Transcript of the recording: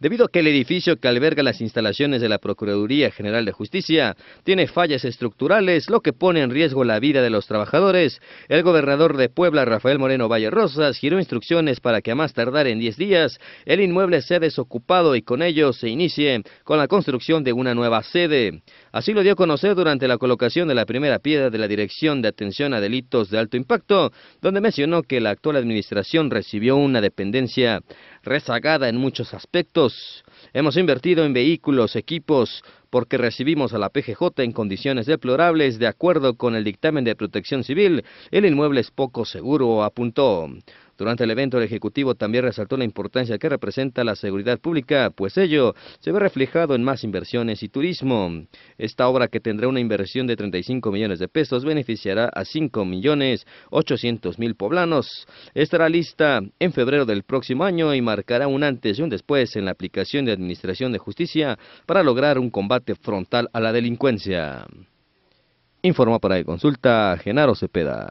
debido a que el edificio que alberga las instalaciones de la Procuraduría General de Justicia tiene fallas estructurales, lo que pone en riesgo la vida de los trabajadores. El gobernador de Puebla, Rafael Moreno Valle Rosas, giró instrucciones para que a más tardar en 10 días el inmueble sea desocupado y con ello se inicie con la construcción de una nueva sede. Así lo dio a conocer durante la colocación de la primera piedra de la Dirección de Atención a Delitos de Alto Impacto, donde mencionó que la actual administración recibió una dependencia rezagada en muchos aspectos. Hemos invertido en vehículos, equipos, porque recibimos a la PGJ en condiciones deplorables de acuerdo con el dictamen de protección civil. El inmueble es poco seguro, apuntó. Durante el evento, el Ejecutivo también resaltó la importancia que representa la seguridad pública, pues ello se ve reflejado en más inversiones y turismo. Esta obra, que tendrá una inversión de 35 millones de pesos, beneficiará a 5 millones 800 mil poblanos. Estará lista en febrero del próximo año y marcará un antes y un después en la aplicación de Administración de Justicia para lograr un combate frontal a la delincuencia. Informa para el consulta Genaro Cepeda.